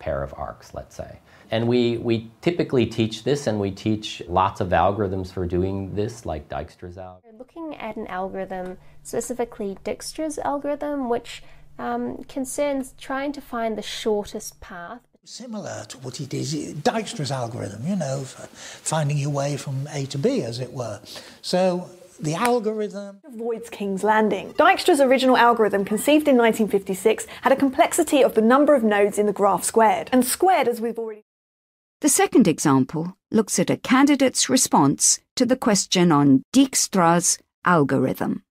pair of arcs, let's say. And we, we typically teach this and we teach lots of algorithms for doing this, like Dijkstra's algorithm. Looking at an algorithm, specifically Dijkstra's algorithm, which um, concerns trying to find the shortest path. Similar to what it is, Dijkstra's algorithm, you know, finding your way from A to B, as it were. So the algorithm avoids King's Landing. Dijkstra's original algorithm, conceived in 1956, had a complexity of the number of nodes in the graph squared, and squared as we've already. The second example looks at a candidate's response to the question on Dijkstra's algorithm.